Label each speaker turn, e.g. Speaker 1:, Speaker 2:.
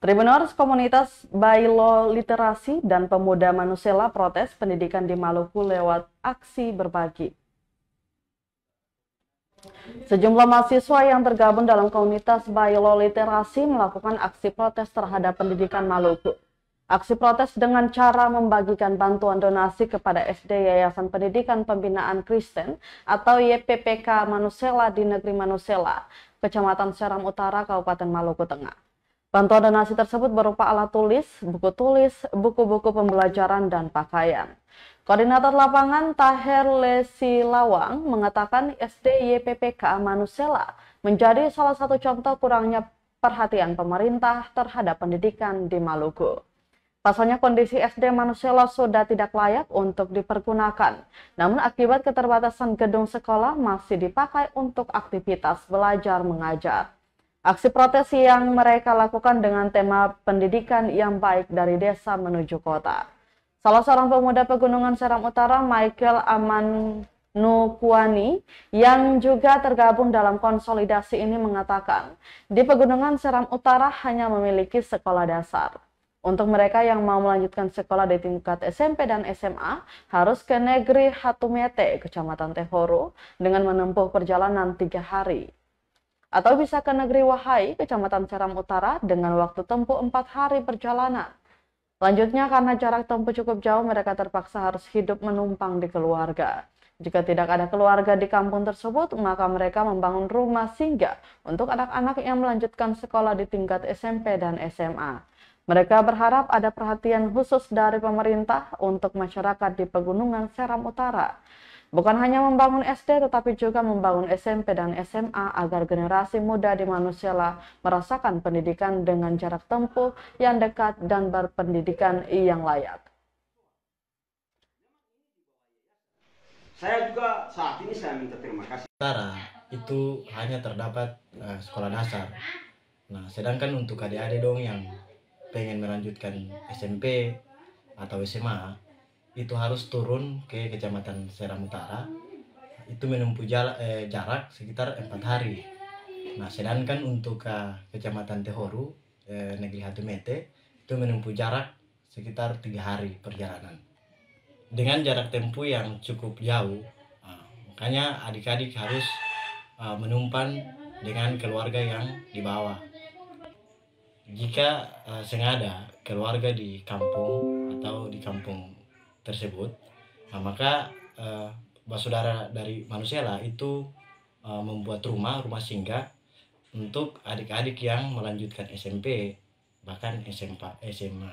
Speaker 1: Tribunors Komunitas Bailo Literasi dan Pemuda Manusela protes pendidikan di Maluku lewat aksi berbagi. Sejumlah mahasiswa yang tergabung dalam komunitas Bailo Literasi melakukan aksi protes terhadap pendidikan Maluku. Aksi protes dengan cara membagikan bantuan donasi kepada SD Yayasan Pendidikan Pembinaan Kristen atau YPPK Manusela di negeri Manusela, Kecamatan Seram Utara, Kabupaten Maluku Tengah. Bantuan donasi tersebut berupa alat tulis, buku tulis, buku-buku pembelajaran, dan pakaian. Koordinator lapangan Lesi Lawang mengatakan SD YPPK Manusela menjadi salah satu contoh kurangnya perhatian pemerintah terhadap pendidikan di Maluku. Pasalnya kondisi SD Manusela sudah tidak layak untuk dipergunakan, namun akibat keterbatasan gedung sekolah masih dipakai untuk aktivitas belajar mengajar. Aksi protes yang mereka lakukan dengan tema pendidikan yang baik dari desa menuju kota. Salah seorang pemuda Pegunungan Seram Utara, Michael Amanukwani, yang juga tergabung dalam konsolidasi ini mengatakan, di Pegunungan Seram Utara hanya memiliki sekolah dasar. Untuk mereka yang mau melanjutkan sekolah di tingkat SMP dan SMA, harus ke negeri Hatumete, Kecamatan Tehoro, dengan menempuh perjalanan tiga hari atau bisa ke negeri Wahai, Kecamatan Seram Utara dengan waktu tempuh 4 hari perjalanan. Lanjutnya, karena jarak tempuh cukup jauh, mereka terpaksa harus hidup menumpang di keluarga. Jika tidak ada keluarga di kampung tersebut, maka mereka membangun rumah singgah untuk anak-anak yang melanjutkan sekolah di tingkat SMP dan SMA. Mereka berharap ada perhatian khusus dari pemerintah untuk masyarakat di Pegunungan Seram Utara. Bukan hanya membangun SD, tetapi juga membangun SMP dan SMA agar generasi muda di Manusela merasakan pendidikan dengan jarak tempuh yang dekat dan berpendidikan yang layak.
Speaker 2: Saya juga saat ini saya minta terima kasih. Sementara itu hanya terdapat eh, sekolah dasar. Nah, sedangkan untuk adik-adik dong yang pengen melanjutkan SMP atau SMA, itu harus turun ke kecamatan Seram Utara itu menempuh jarak, eh, jarak sekitar empat hari nah sedangkan untuk ke eh, kecamatan Tehoru eh, negeri Hatumete itu menempuh jarak sekitar tiga hari perjalanan dengan jarak tempuh yang cukup jauh nah, makanya adik-adik harus uh, ah, menumpang dengan keluarga yang di bawah jika uh, sengaja keluarga di kampung atau di kampung tersebut nah maka uh, saudara dari lah itu uh, membuat rumah rumah singgah untuk adik-adik yang melanjutkan SMP bahkan SMA SMA